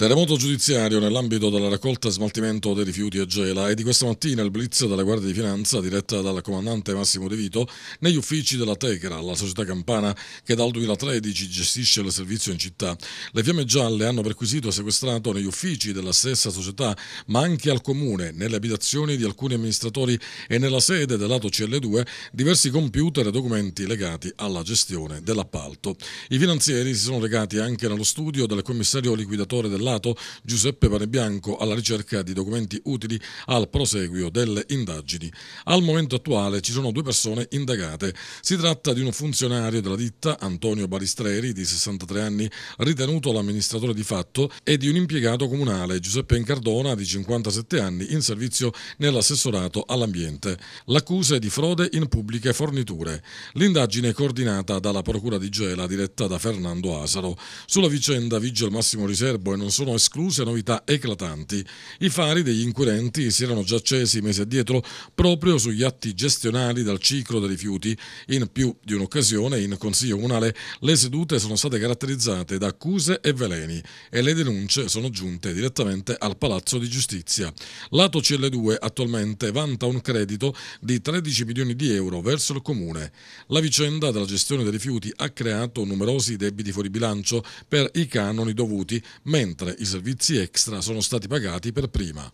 Terremoto giudiziario nell'ambito della raccolta e smaltimento dei rifiuti a Gela e di questa mattina il blitz della Guardia di Finanza diretta dal comandante Massimo De Vito negli uffici della Tecra, la società campana che dal 2013 gestisce il servizio in città. Le fiamme gialle hanno perquisito e sequestrato negli uffici della stessa società ma anche al comune, nelle abitazioni di alcuni amministratori e nella sede del lato CL2 diversi computer e documenti legati alla gestione dell'appalto. I finanzieri si sono legati anche nello studio del commissario liquidatore dell'appalto Parlato Giuseppe Panebianco alla ricerca di documenti utili al proseguio delle indagini. Al momento attuale ci sono due persone indagate. Si tratta di un funzionario della ditta, Antonio Balistreri, di 63 anni, ritenuto l'amministratore di fatto, e di un impiegato comunale, Giuseppe Incardona, di 57 anni, in servizio nell'assessorato all'ambiente. L'accusa è di frode in pubbliche forniture. L'indagine è coordinata dalla Procura di Gela, diretta da Fernando Asaro. Sulla vicenda vige il massimo riservo e non solo sono escluse novità eclatanti. I fari degli inquirenti si erano già accesi mesi addietro proprio sugli atti gestionali dal ciclo dei rifiuti. In più di un'occasione in Consiglio Comunale le sedute sono state caratterizzate da accuse e veleni e le denunce sono giunte direttamente al Palazzo di Giustizia. Lato CL2 attualmente vanta un credito di 13 milioni di euro verso il Comune. La vicenda della gestione dei rifiuti ha creato numerosi debiti fuori bilancio per i canoni dovuti, mentre mentre i servizi extra sono stati pagati per prima.